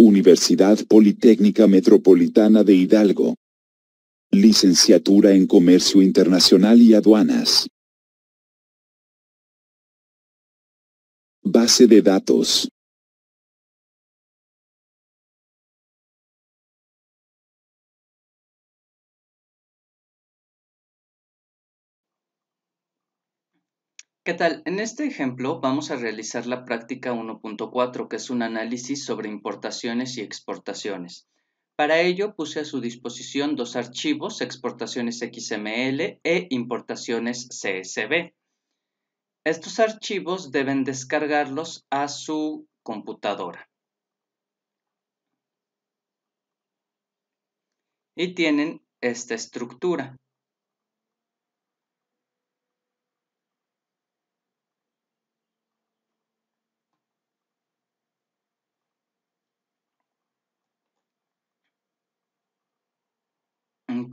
Universidad Politécnica Metropolitana de Hidalgo. Licenciatura en Comercio Internacional y Aduanas. Base de datos. ¿Qué tal? En este ejemplo vamos a realizar la práctica 1.4, que es un análisis sobre importaciones y exportaciones. Para ello puse a su disposición dos archivos, exportaciones XML e importaciones CSV. Estos archivos deben descargarlos a su computadora. Y tienen esta estructura.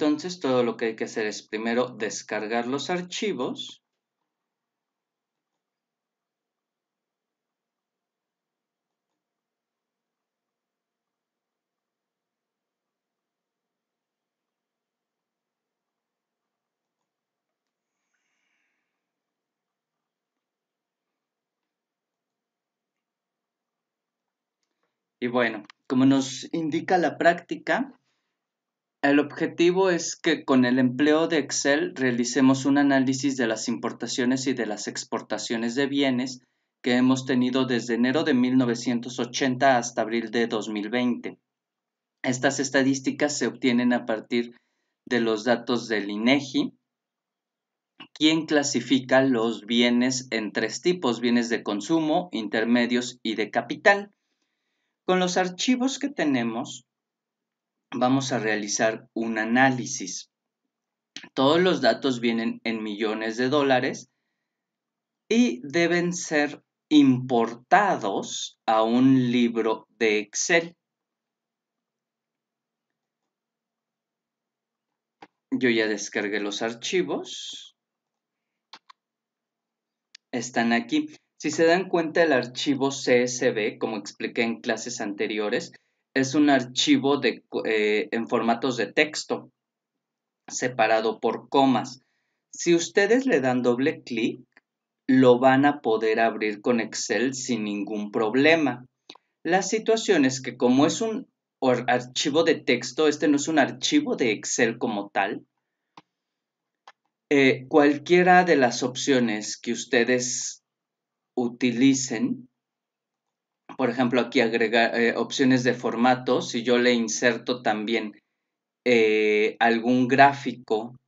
Entonces todo lo que hay que hacer es primero descargar los archivos. Y bueno, como nos indica la práctica, el objetivo es que con el empleo de Excel realicemos un análisis de las importaciones y de las exportaciones de bienes que hemos tenido desde enero de 1980 hasta abril de 2020. Estas estadísticas se obtienen a partir de los datos del INEGI, e quien clasifica los bienes en tres tipos, bienes de consumo, intermedios y de capital. Con los archivos que tenemos, vamos a realizar un análisis. Todos los datos vienen en millones de dólares y deben ser importados a un libro de Excel. Yo ya descargué los archivos. Están aquí. Si se dan cuenta, el archivo CSV, como expliqué en clases anteriores, es un archivo eh, en formatos de texto, separado por comas. Si ustedes le dan doble clic, lo van a poder abrir con Excel sin ningún problema. La situación es que como es un archivo de texto, este no es un archivo de Excel como tal, eh, cualquiera de las opciones que ustedes utilicen por ejemplo, aquí agregar eh, opciones de formato, si yo le inserto también eh, algún gráfico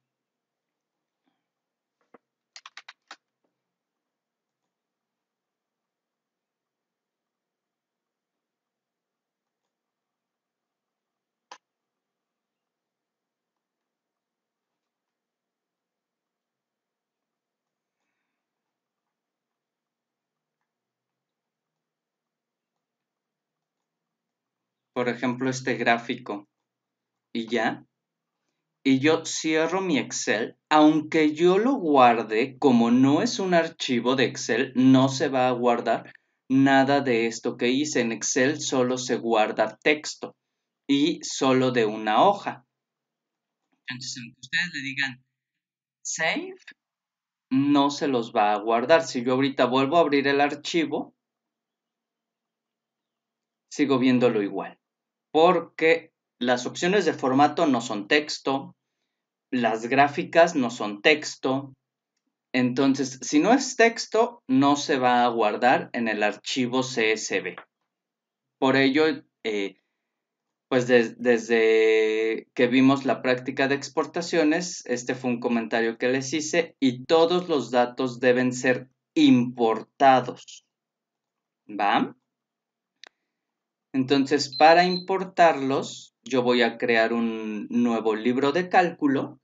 por ejemplo, este gráfico y ya, y yo cierro mi Excel, aunque yo lo guarde, como no es un archivo de Excel, no se va a guardar nada de esto que hice. En Excel solo se guarda texto y solo de una hoja. Entonces, aunque ustedes le digan save, no se los va a guardar. Si yo ahorita vuelvo a abrir el archivo, sigo viéndolo igual porque las opciones de formato no son texto, las gráficas no son texto. Entonces, si no es texto, no se va a guardar en el archivo CSV. Por ello, eh, pues desde que vimos la práctica de exportaciones, este fue un comentario que les hice y todos los datos deben ser importados. ¿Va? Entonces, para importarlos, yo voy a crear un nuevo libro de cálculo.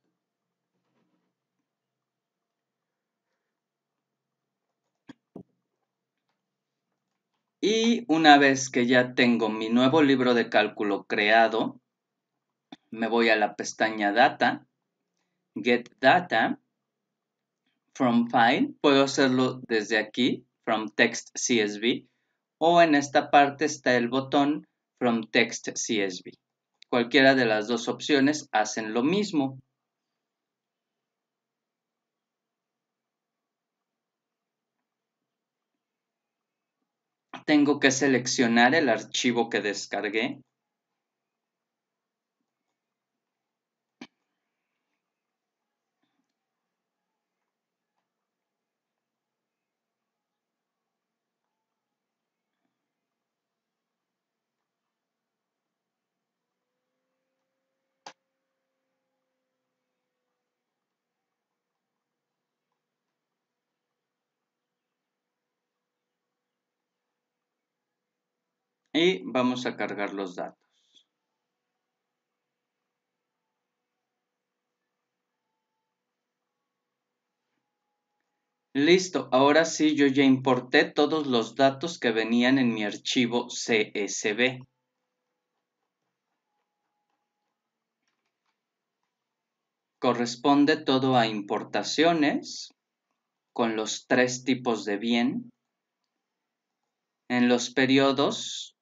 Y una vez que ya tengo mi nuevo libro de cálculo creado, me voy a la pestaña Data, Get Data, From File. Puedo hacerlo desde aquí, From Text CSV o en esta parte está el botón From Text CSV. Cualquiera de las dos opciones hacen lo mismo. Tengo que seleccionar el archivo que descargué y vamos a cargar los datos. Listo, ahora sí yo ya importé todos los datos que venían en mi archivo CSV. Corresponde todo a importaciones con los tres tipos de bien. En los periodos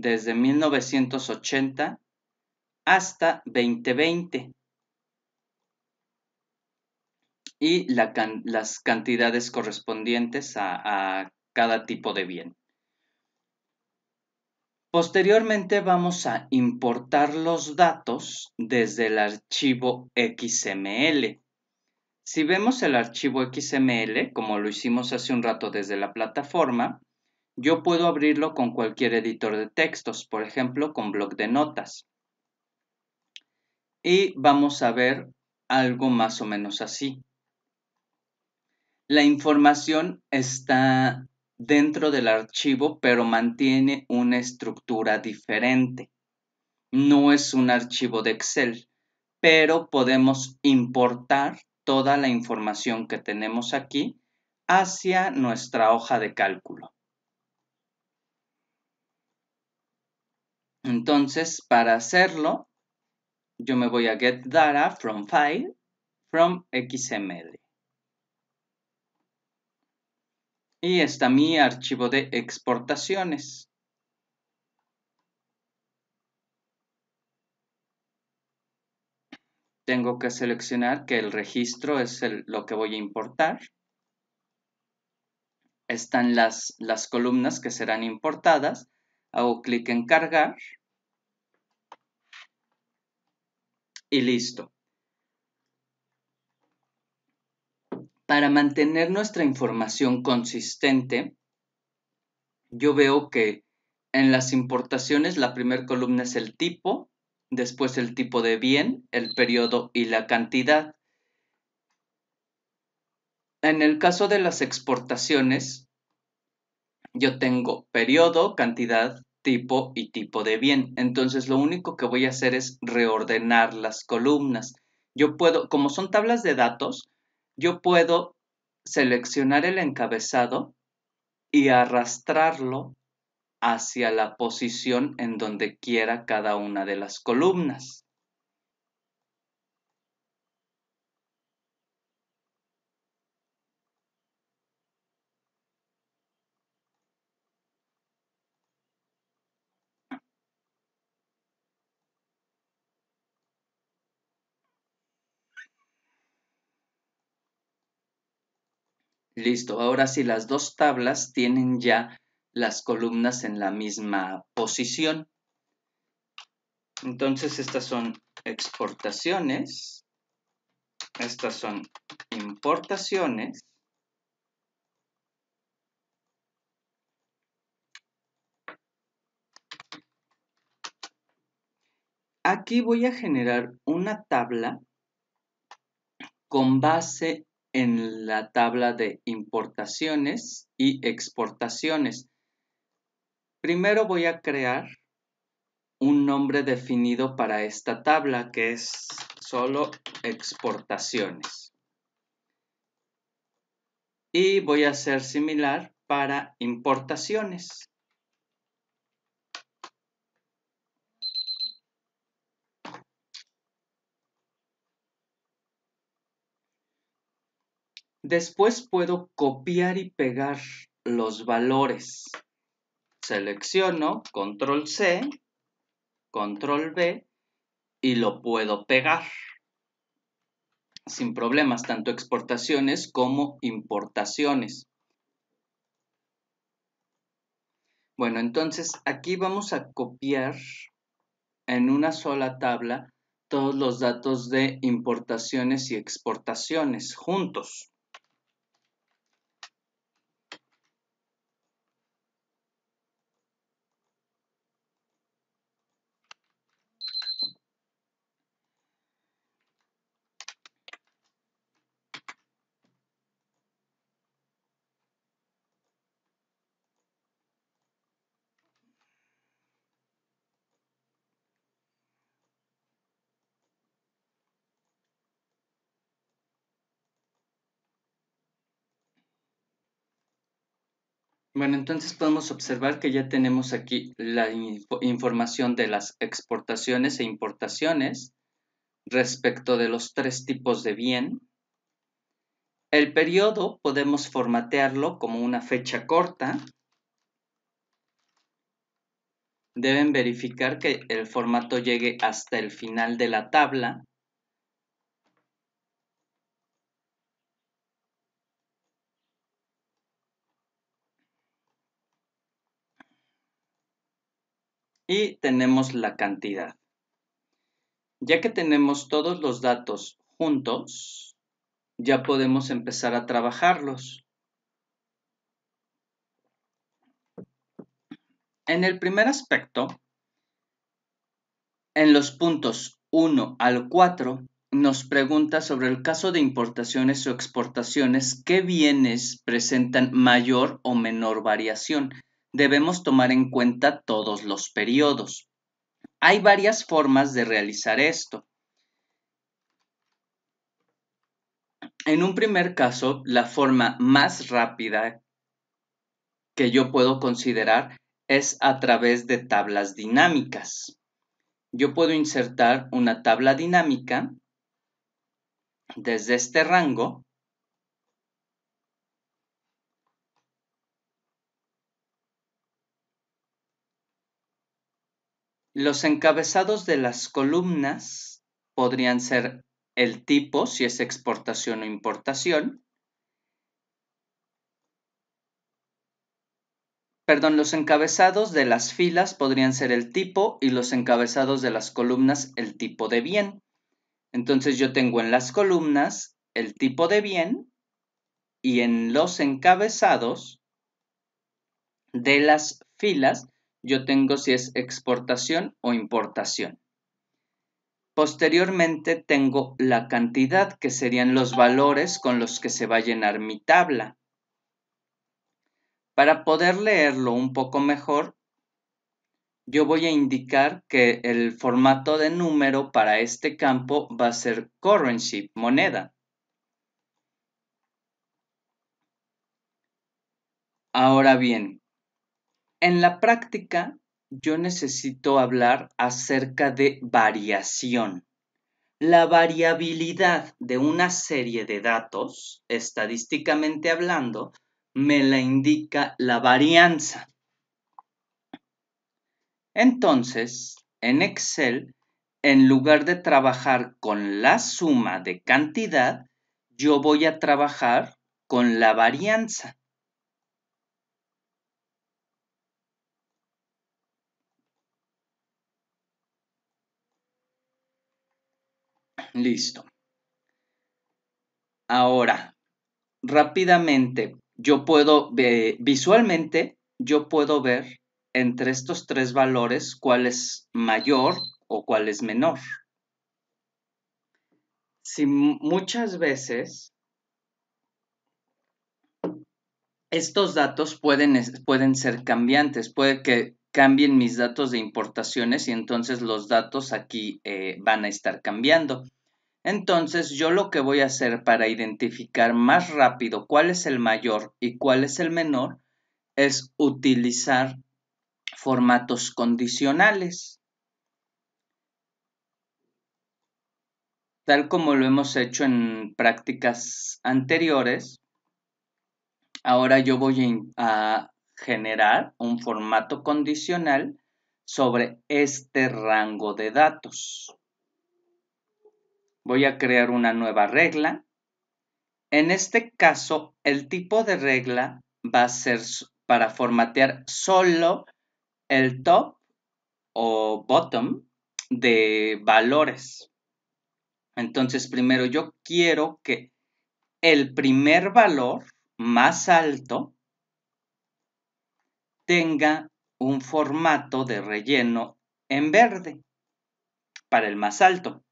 desde 1980 hasta 2020. Y las cantidades correspondientes a cada tipo de bien. Posteriormente vamos a importar los datos desde el archivo XML. Si vemos el archivo XML, como lo hicimos hace un rato desde la plataforma, yo puedo abrirlo con cualquier editor de textos, por ejemplo, con bloc de notas. Y vamos a ver algo más o menos así. La información está dentro del archivo, pero mantiene una estructura diferente. No es un archivo de Excel, pero podemos importar toda la información que tenemos aquí hacia nuestra hoja de cálculo. Entonces, para hacerlo, yo me voy a get data from file from XML. Y está mi archivo de exportaciones. Tengo que seleccionar que el registro es lo que voy a importar. Están las columnas que serán importadas hago clic en cargar y listo. Para mantener nuestra información consistente, yo veo que en las importaciones la primera columna es el tipo, después el tipo de bien, el periodo y la cantidad. En el caso de las exportaciones, yo tengo periodo, cantidad, tipo y tipo de bien. Entonces lo único que voy a hacer es reordenar las columnas. Yo puedo, como son tablas de datos, yo puedo seleccionar el encabezado y arrastrarlo hacia la posición en donde quiera cada una de las columnas. Listo, ahora sí, las dos tablas tienen ya las columnas en la misma posición. Entonces, estas son exportaciones, estas son importaciones, Aquí voy a generar una tabla con base en la tabla de importaciones y exportaciones. Primero voy a crear un nombre definido para esta tabla que es solo exportaciones. Y voy a hacer similar para importaciones. Después puedo copiar y pegar los valores. Selecciono, control C, control B y lo puedo pegar sin problemas, tanto exportaciones como importaciones. Bueno, entonces aquí vamos a copiar en una sola tabla todos los datos de importaciones y exportaciones juntos. Bueno, entonces podemos observar que ya tenemos aquí la información de las exportaciones e importaciones respecto de los tres tipos de bien. El periodo podemos formatearlo como una fecha corta. Deben verificar que el formato llegue hasta el final de la tabla y tenemos la cantidad. Ya que tenemos todos los datos juntos, ya podemos empezar a trabajarlos. En el primer aspecto, en los puntos 1 al 4, nos pregunta sobre el caso de importaciones o exportaciones, qué bienes presentan mayor o menor variación debemos tomar en cuenta todos los periodos. Hay varias formas de realizar esto. En un primer caso, la forma más rápida que yo puedo considerar es a través de tablas dinámicas. Yo puedo insertar una tabla dinámica desde este rango Los encabezados de las columnas podrían ser el tipo, si es exportación o importación. Perdón, los encabezados de las filas podrían ser el tipo y los encabezados de las columnas el tipo de bien. Entonces yo tengo en las columnas el tipo de bien y en los encabezados de las filas yo tengo si es exportación o importación. Posteriormente tengo la cantidad, que serían los valores con los que se va a llenar mi tabla. Para poder leerlo un poco mejor, yo voy a indicar que el formato de número para este campo va a ser currency, moneda. Ahora bien, en la práctica, yo necesito hablar acerca de variación. La variabilidad de una serie de datos, estadísticamente hablando, me la indica la varianza. Entonces, en Excel, en lugar de trabajar con la suma de cantidad, yo voy a trabajar con la varianza. Listo. Ahora, rápidamente, yo puedo, visualmente, yo puedo ver entre estos tres valores cuál es mayor o cuál es menor. Si muchas veces estos datos pueden, pueden ser cambiantes, puede que cambien mis datos de importaciones y entonces los datos aquí eh, van a estar cambiando. Entonces yo lo que voy a hacer para identificar más rápido cuál es el mayor y cuál es el menor es utilizar formatos condicionales. Tal como lo hemos hecho en prácticas anteriores, ahora yo voy a generar un formato condicional sobre este rango de datos voy a crear una nueva regla. En este caso, el tipo de regla va a ser para formatear solo el top o bottom de valores. Entonces, primero yo quiero que el primer valor más alto tenga un formato de relleno en verde para el más alto.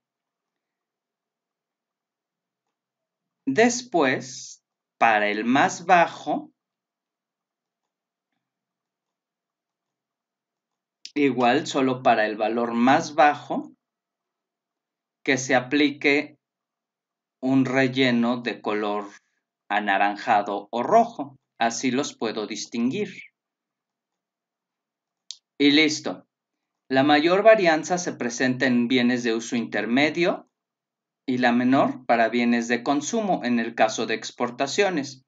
Después, para el más bajo, igual solo para el valor más bajo, que se aplique un relleno de color anaranjado o rojo. Así los puedo distinguir. Y listo. La mayor varianza se presenta en bienes de uso intermedio, y la menor para bienes de consumo en el caso de exportaciones.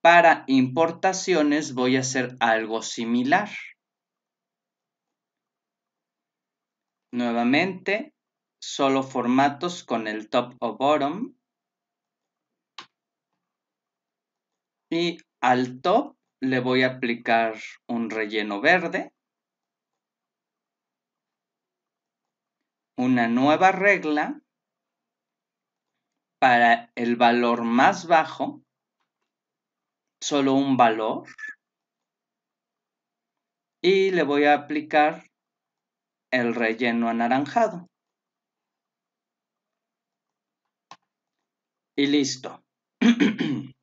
Para importaciones voy a hacer algo similar. Nuevamente, solo formatos con el top o bottom. Y al top le voy a aplicar un relleno verde. Una nueva regla para el valor más bajo solo un valor y le voy a aplicar el relleno anaranjado. Y listo.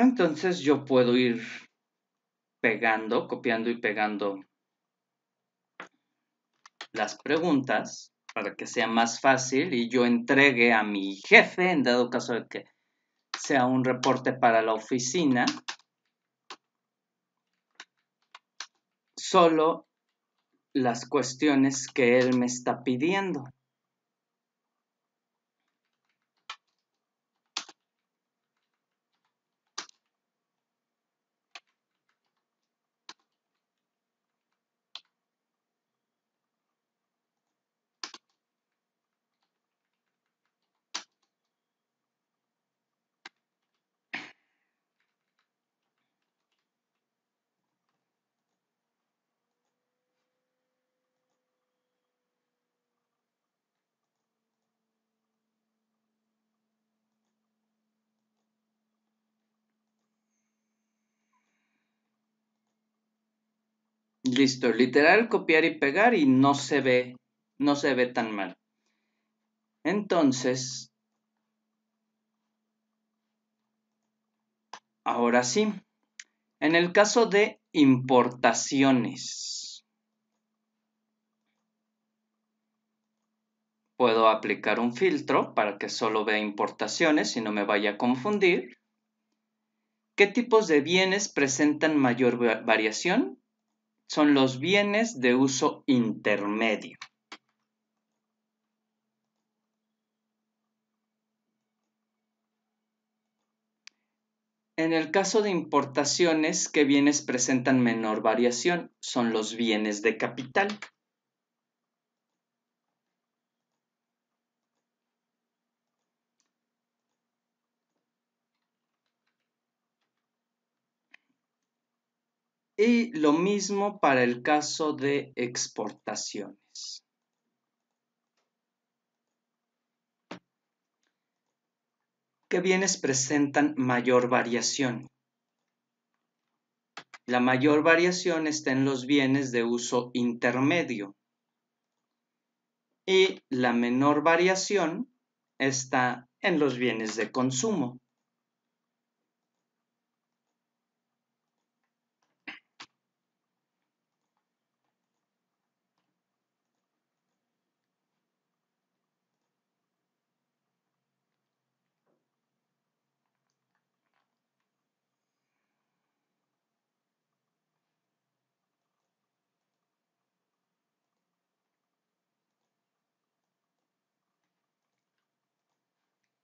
Entonces yo puedo ir pegando, copiando y pegando las preguntas para que sea más fácil y yo entregue a mi jefe, en dado caso de que sea un reporte para la oficina, solo las cuestiones que él me está pidiendo. Listo, literal copiar y pegar y no se ve, no se ve tan mal. Entonces, ahora sí, en el caso de importaciones, puedo aplicar un filtro para que solo vea importaciones y no me vaya a confundir. ¿Qué tipos de bienes presentan mayor variación? son los bienes de uso intermedio. En el caso de importaciones, ¿qué bienes presentan menor variación? Son los bienes de capital. Y lo mismo para el caso de exportaciones. ¿Qué bienes presentan mayor variación? La mayor variación está en los bienes de uso intermedio y la menor variación está en los bienes de consumo.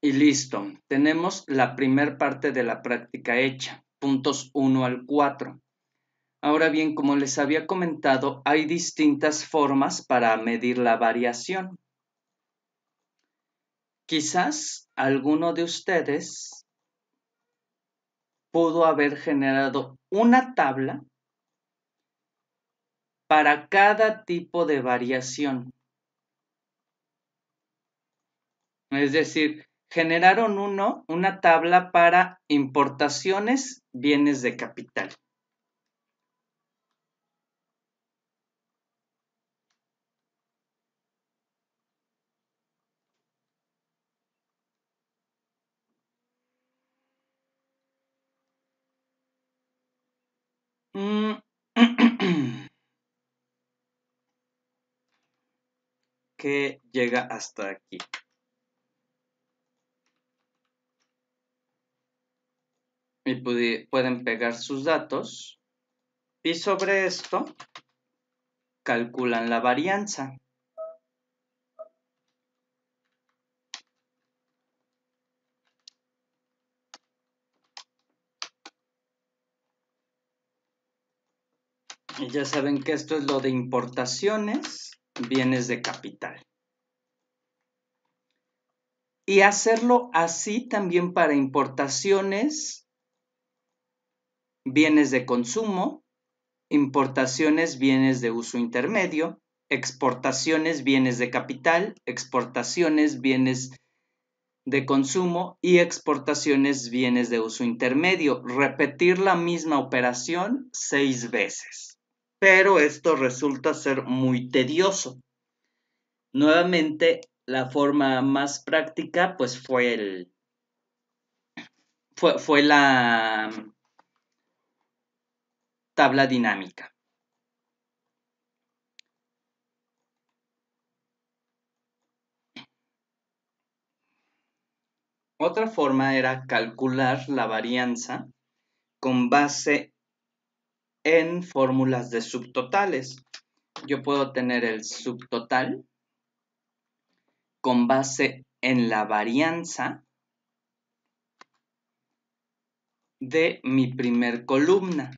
Y listo, tenemos la primer parte de la práctica hecha, puntos 1 al 4. Ahora bien, como les había comentado, hay distintas formas para medir la variación. Quizás alguno de ustedes pudo haber generado una tabla para cada tipo de variación. Es decir, generaron uno, una tabla para importaciones, bienes de capital. Mm. que llega hasta aquí. y pueden pegar sus datos y sobre esto calculan la varianza. Y ya saben que esto es lo de importaciones, bienes de capital. Y hacerlo así también para importaciones bienes de consumo, importaciones bienes de uso intermedio, exportaciones bienes de capital, exportaciones bienes de consumo y exportaciones bienes de uso intermedio. Repetir la misma operación seis veces. Pero esto resulta ser muy tedioso. Nuevamente, la forma más práctica pues fue el... Fue, fue la tabla dinámica. Otra forma era calcular la varianza con base en fórmulas de subtotales. Yo puedo tener el subtotal con base en la varianza de mi primer columna.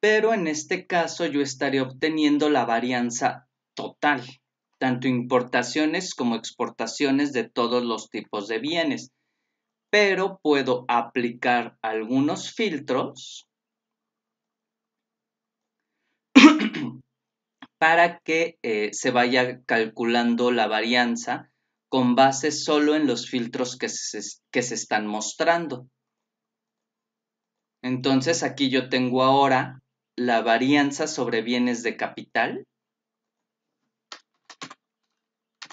pero en este caso yo estaré obteniendo la varianza total, tanto importaciones como exportaciones de todos los tipos de bienes, pero puedo aplicar algunos filtros para que eh, se vaya calculando la varianza con base solo en los filtros que se están mostrando. Entonces aquí yo tengo ahora la varianza sobre bienes de capital.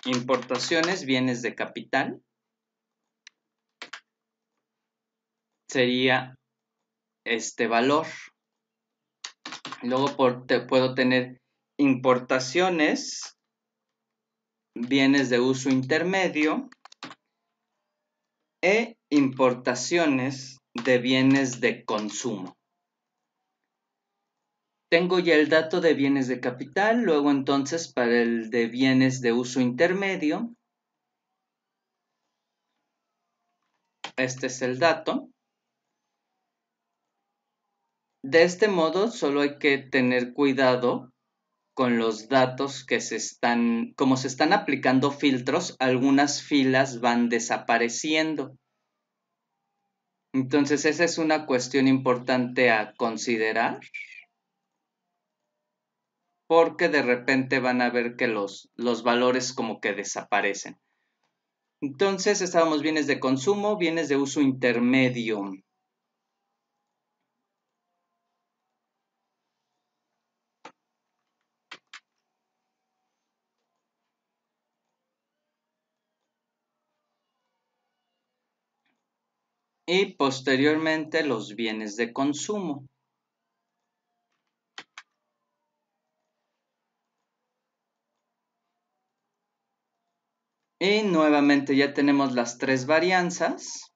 Importaciones, bienes de capital. Sería este valor. Luego puedo tener importaciones, bienes de uso intermedio e importaciones de bienes de consumo. Tengo ya el dato de bienes de capital, luego entonces para el de bienes de uso intermedio. Este es el dato. De este modo, solo hay que tener cuidado con los datos que se están, como se están aplicando filtros, algunas filas van desapareciendo. Entonces, esa es una cuestión importante a considerar porque de repente van a ver que los, los valores como que desaparecen. Entonces estábamos bienes de consumo, bienes de uso intermedio. Y posteriormente los bienes de consumo. Y nuevamente ya tenemos las tres varianzas.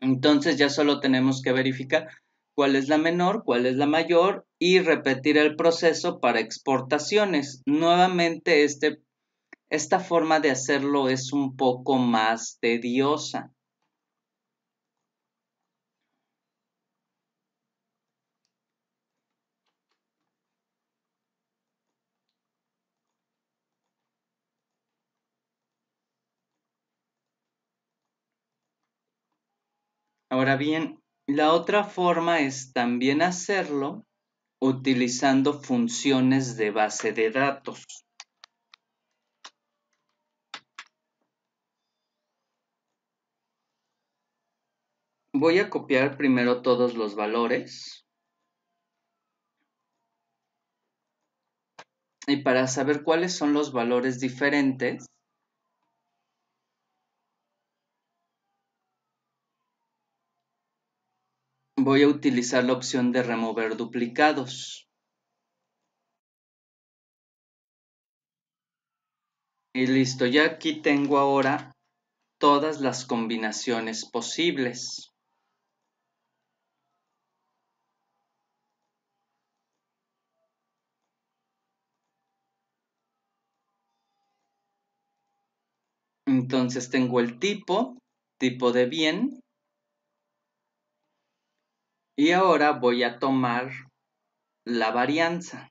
Entonces ya solo tenemos que verificar cuál es la menor, cuál es la mayor y repetir el proceso para exportaciones. Nuevamente este, esta forma de hacerlo es un poco más tediosa. Ahora bien, la otra forma es también hacerlo utilizando funciones de base de datos. Voy a copiar primero todos los valores. Y para saber cuáles son los valores diferentes, voy a utilizar la opción de remover duplicados. Y listo, ya aquí tengo ahora todas las combinaciones posibles. Entonces tengo el tipo, tipo de bien, y ahora voy a tomar la varianza.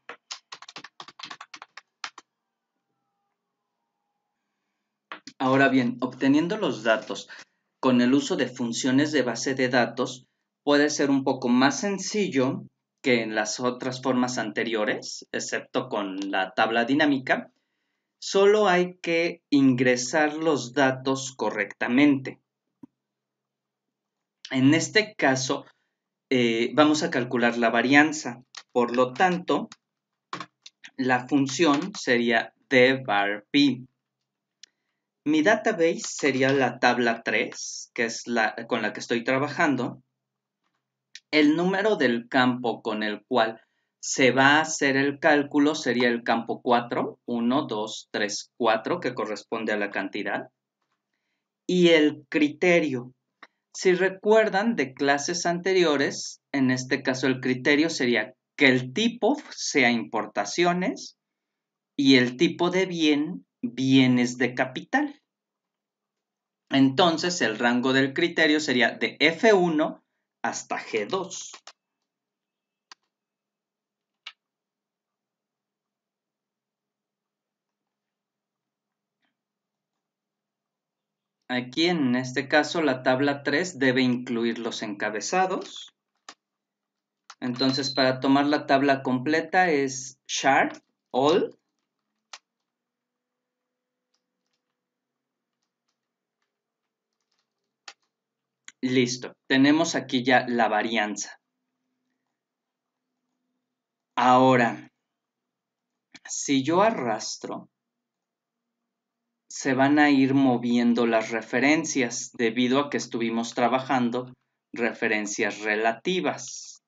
Ahora bien, obteniendo los datos con el uso de funciones de base de datos puede ser un poco más sencillo que en las otras formas anteriores, excepto con la tabla dinámica. Solo hay que ingresar los datos correctamente. En este caso, eh, vamos a calcular la varianza. Por lo tanto, la función sería de Mi database sería la tabla 3, que es la con la que estoy trabajando. El número del campo con el cual se va a hacer el cálculo sería el campo 4, 1, 2, 3, 4, que corresponde a la cantidad. Y el criterio si recuerdan de clases anteriores, en este caso el criterio sería que el tipo sea importaciones y el tipo de bien bienes de capital. Entonces el rango del criterio sería de F1 hasta G2. Aquí en este caso la tabla 3 debe incluir los encabezados. Entonces para tomar la tabla completa es chart all Listo, tenemos aquí ya la varianza. Ahora, si yo arrastro se van a ir moviendo las referencias debido a que estuvimos trabajando referencias relativas.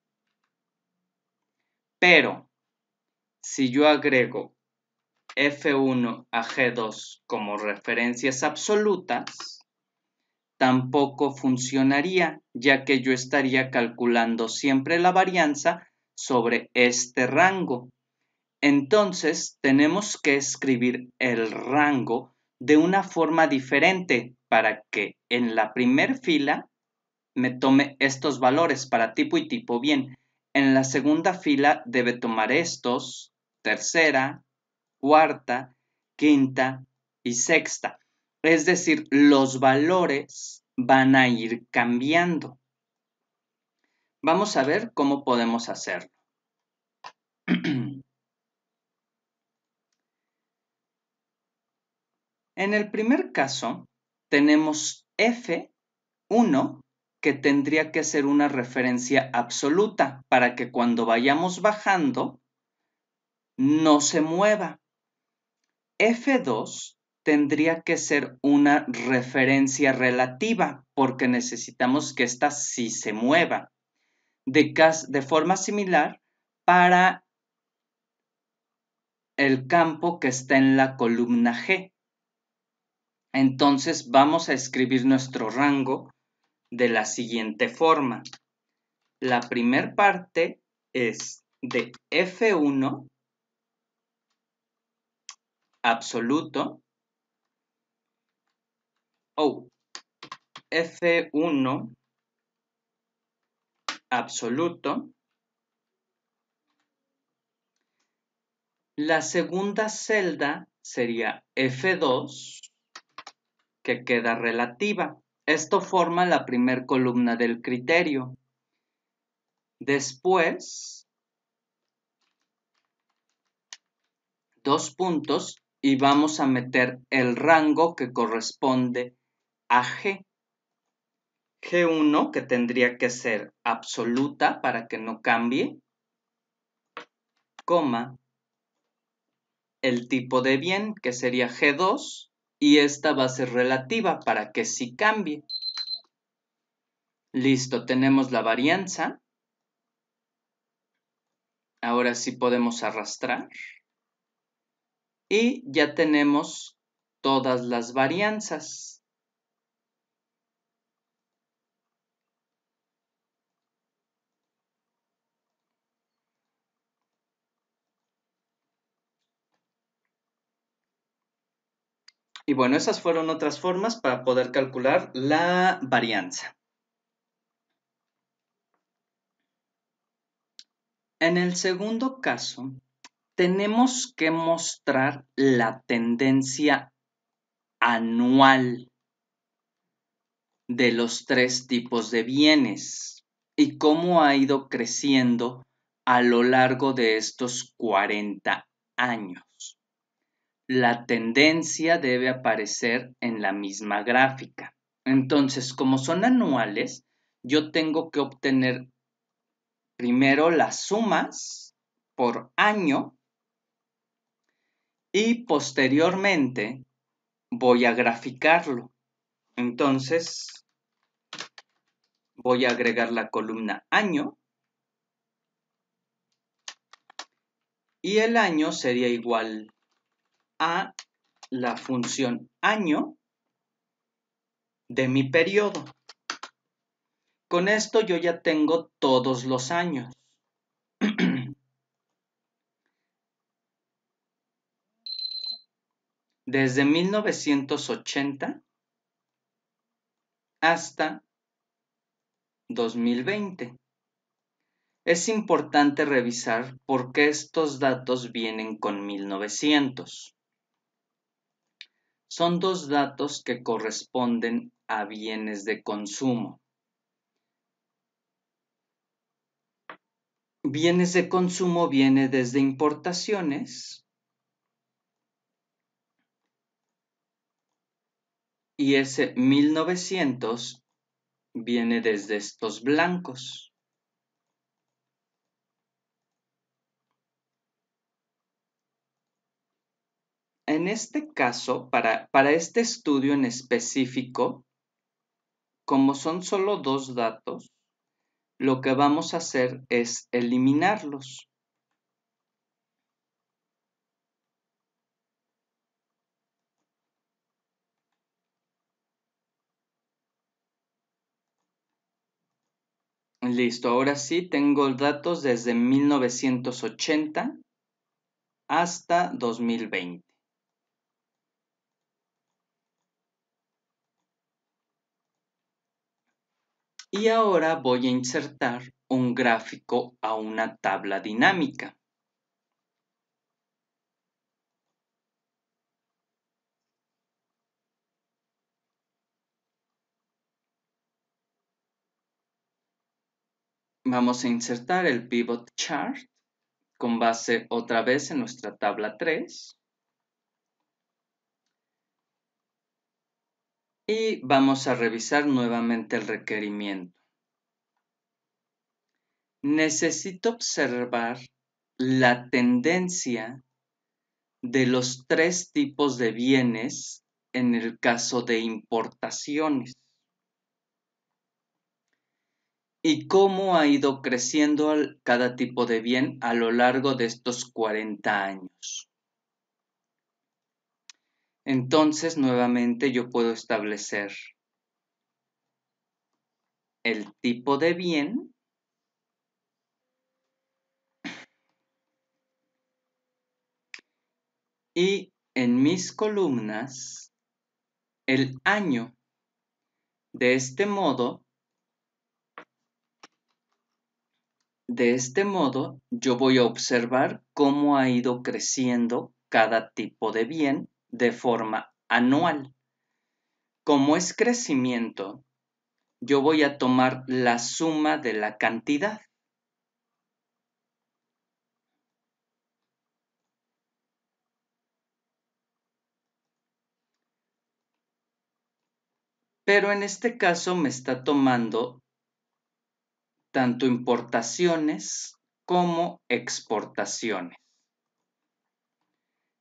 Pero si yo agrego F1 a G2 como referencias absolutas, tampoco funcionaría, ya que yo estaría calculando siempre la varianza sobre este rango. Entonces tenemos que escribir el rango de una forma diferente para que en la primer fila me tome estos valores para tipo y tipo bien. En la segunda fila debe tomar estos, tercera, cuarta, quinta y sexta. Es decir, los valores van a ir cambiando. Vamos a ver cómo podemos hacerlo. En el primer caso, tenemos F1 que tendría que ser una referencia absoluta para que cuando vayamos bajando no se mueva. F2 tendría que ser una referencia relativa porque necesitamos que ésta sí se mueva. De, de forma similar para el campo que está en la columna G. Entonces vamos a escribir nuestro rango de la siguiente forma. La primera parte es de F1 absoluto. o F1 absoluto. La segunda celda sería F2 queda relativa. Esto forma la primer columna del criterio. Después, dos puntos y vamos a meter el rango que corresponde a G. G1 que tendría que ser absoluta para que no cambie, coma, el tipo de bien que sería G2 y esta va a ser relativa para que sí cambie. Listo, tenemos la varianza. Ahora sí podemos arrastrar. Y ya tenemos todas las varianzas. Y bueno, esas fueron otras formas para poder calcular la varianza. En el segundo caso, tenemos que mostrar la tendencia anual de los tres tipos de bienes y cómo ha ido creciendo a lo largo de estos 40 años la tendencia debe aparecer en la misma gráfica. Entonces, como son anuales, yo tengo que obtener primero las sumas por año y posteriormente voy a graficarlo. Entonces, voy a agregar la columna año y el año sería igual a la función año de mi periodo. Con esto yo ya tengo todos los años. Desde 1980 hasta 2020. Es importante revisar por qué estos datos vienen con 1900 son dos datos que corresponden a bienes de consumo. Bienes de consumo viene desde importaciones y ese 1900 viene desde estos blancos. en este caso, para, para este estudio en específico, como son solo dos datos, lo que vamos a hacer es eliminarlos. Listo, ahora sí tengo datos desde 1980 hasta 2020. Y ahora voy a insertar un gráfico a una tabla dinámica. Vamos a insertar el pivot chart con base otra vez en nuestra tabla 3. y vamos a revisar nuevamente el requerimiento. Necesito observar la tendencia de los tres tipos de bienes en el caso de importaciones y cómo ha ido creciendo cada tipo de bien a lo largo de estos 40 años entonces nuevamente yo puedo establecer el tipo de bien y en mis columnas el año. De este modo, de este modo yo voy a observar cómo ha ido creciendo cada tipo de bien de forma anual. Como es crecimiento, yo voy a tomar la suma de la cantidad. Pero en este caso me está tomando tanto importaciones como exportaciones.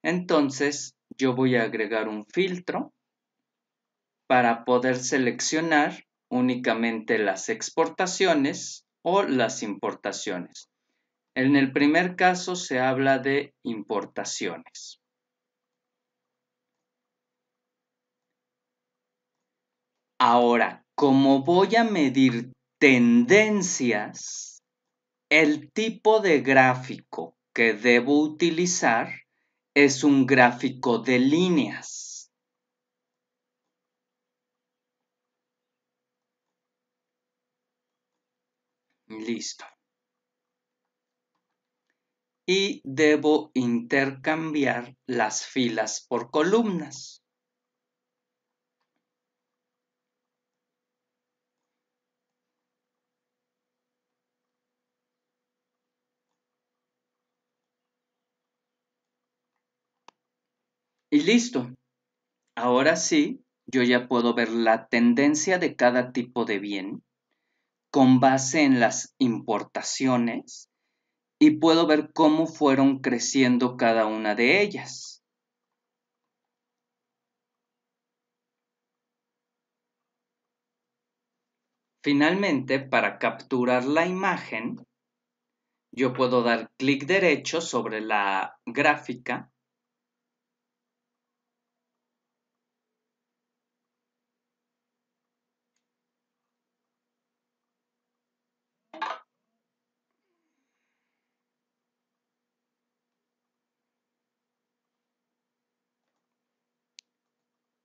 Entonces, yo voy a agregar un filtro para poder seleccionar únicamente las exportaciones o las importaciones. En el primer caso se habla de importaciones. Ahora, como voy a medir tendencias, el tipo de gráfico que debo utilizar es un gráfico de líneas. Listo. Y debo intercambiar las filas por columnas. Y listo. Ahora sí, yo ya puedo ver la tendencia de cada tipo de bien con base en las importaciones y puedo ver cómo fueron creciendo cada una de ellas. Finalmente, para capturar la imagen, yo puedo dar clic derecho sobre la gráfica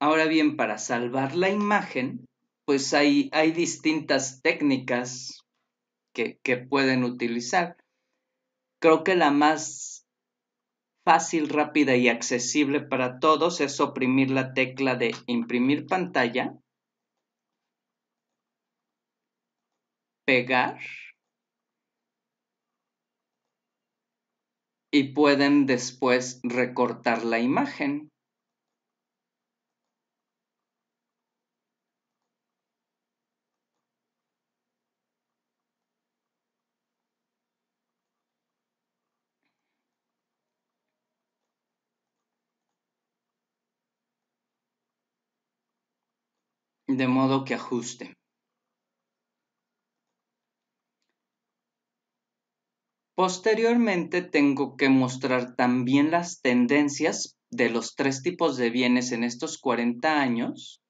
Ahora bien, para salvar la imagen, pues hay, hay distintas técnicas que, que pueden utilizar. Creo que la más fácil, rápida y accesible para todos es oprimir la tecla de imprimir pantalla, pegar y pueden después recortar la imagen. de modo que ajuste. Posteriormente tengo que mostrar también las tendencias de los tres tipos de bienes en estos 40 años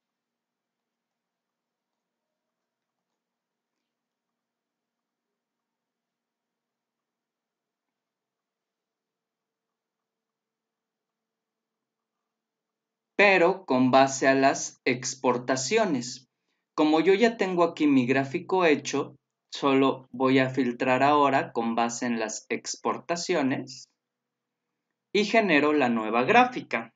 pero con base a las exportaciones. Como yo ya tengo aquí mi gráfico hecho, solo voy a filtrar ahora con base en las exportaciones y genero la nueva gráfica.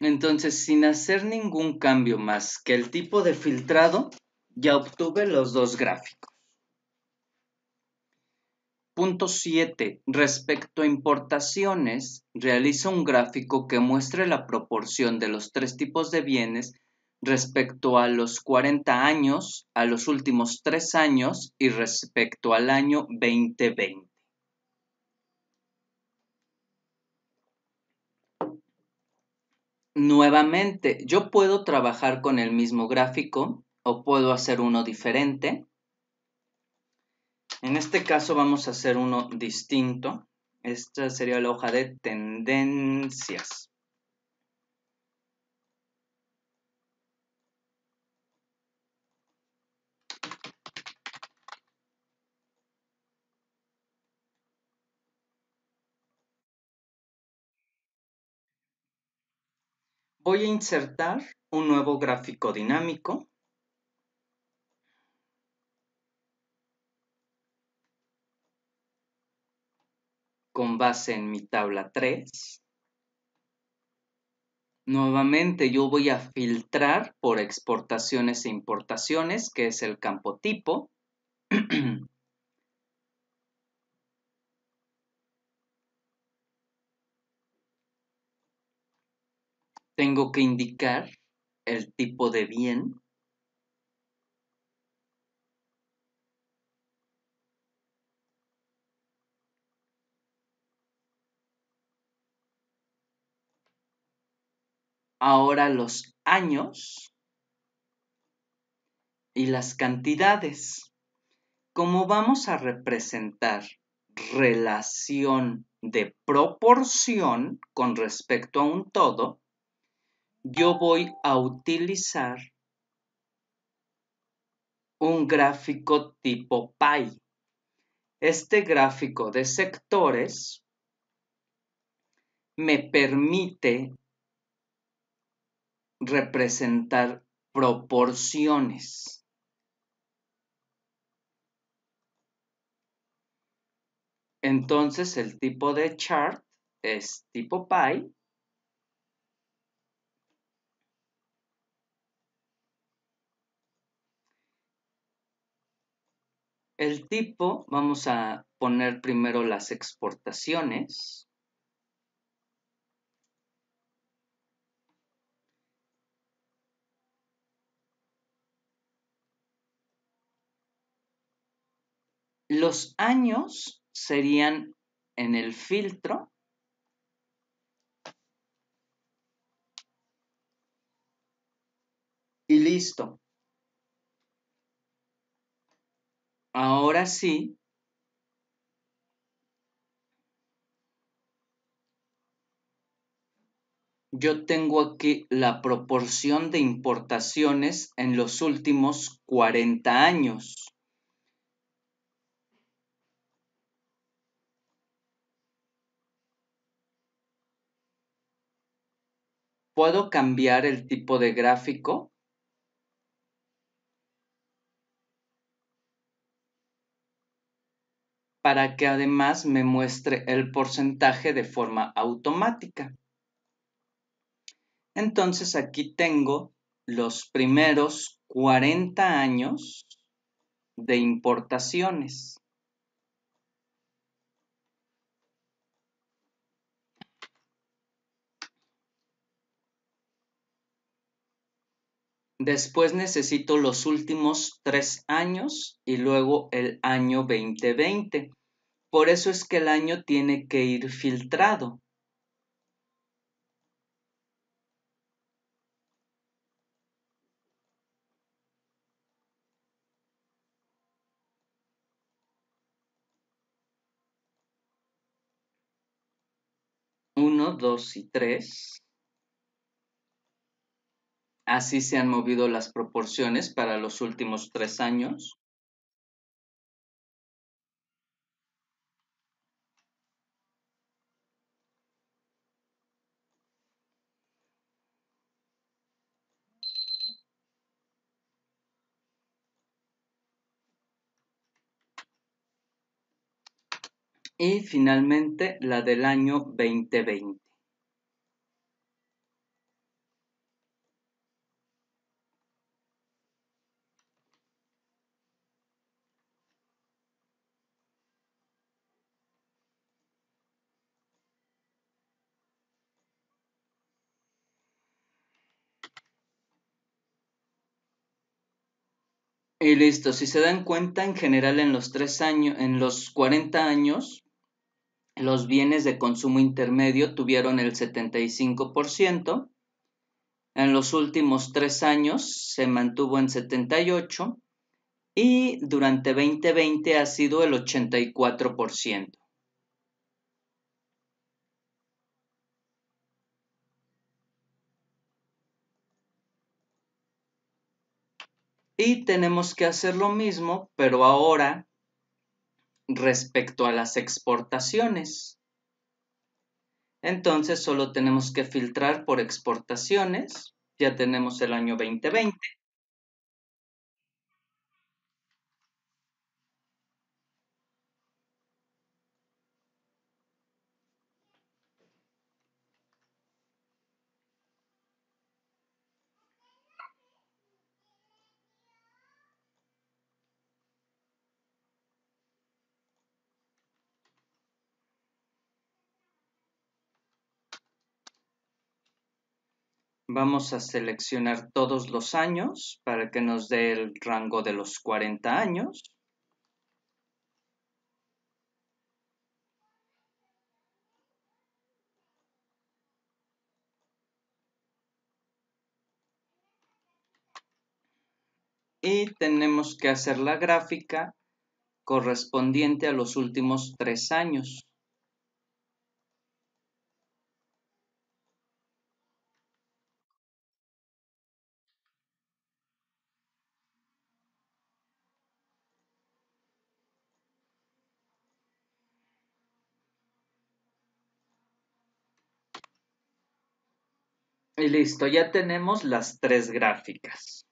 Entonces, sin hacer ningún cambio más que el tipo de filtrado, ya obtuve los dos gráficos. Punto 7. Respecto a importaciones, realiza un gráfico que muestre la proporción de los tres tipos de bienes respecto a los 40 años, a los últimos tres años y respecto al año 2020. nuevamente, yo puedo trabajar con el mismo gráfico o puedo hacer uno diferente. En este caso vamos a hacer uno distinto. Esta sería la hoja de tendencias. voy a insertar un nuevo gráfico dinámico. con base en mi tabla 3. Nuevamente yo voy a filtrar por exportaciones e importaciones, que es el campo tipo. tengo que indicar el tipo de bien ahora los años y las cantidades. ¿Cómo vamos a representar relación de proporción con respecto a un todo, yo voy a utilizar un gráfico tipo pie. Este gráfico de sectores me permite representar proporciones. Entonces el tipo de chart es tipo pie El tipo, vamos a poner primero las exportaciones. Los años serían en el filtro. Y listo. Ahora sí, yo tengo aquí la proporción de importaciones en los últimos 40 años. ¿Puedo cambiar el tipo de gráfico? para que además me muestre el porcentaje de forma automática. Entonces aquí tengo los primeros 40 años de importaciones. Después necesito los últimos tres años y luego el año 2020. Por eso es que el año tiene que ir filtrado. Uno, dos y tres. Así se han movido las proporciones para los últimos tres años. y finalmente la del año 2020. Y eh, listo, si se dan cuenta, en general en los tres años, en los 40 años, los bienes de consumo intermedio tuvieron el 75%, en los últimos tres años se mantuvo en 78% y durante 2020 ha sido el 84%. Y tenemos que hacer lo mismo, pero ahora respecto a las exportaciones. Entonces solo tenemos que filtrar por exportaciones. Ya tenemos el año 2020. vamos a seleccionar todos los años para que nos dé el rango de los 40 años. Y tenemos que hacer la gráfica correspondiente a los últimos tres años. Y listo, ya tenemos las tres gráficas.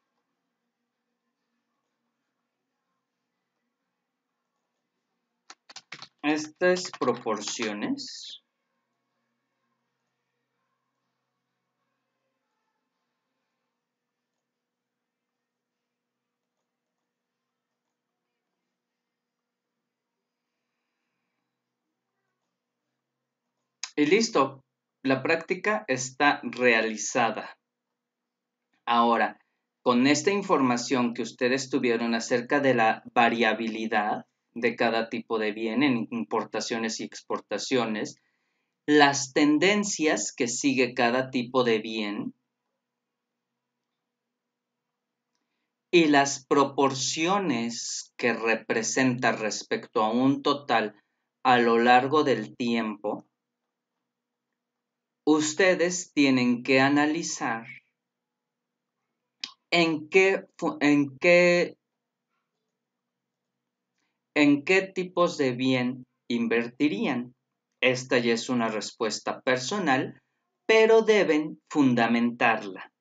Estas proporciones. Y listo, la práctica está realizada. Ahora, con esta información que ustedes tuvieron acerca de la variabilidad de cada tipo de bien en importaciones y exportaciones, las tendencias que sigue cada tipo de bien y las proporciones que representa respecto a un total a lo largo del tiempo, ustedes tienen que analizar en qué, en qué, en qué tipos de bien invertirían. Esta ya es una respuesta personal, pero deben fundamentarla.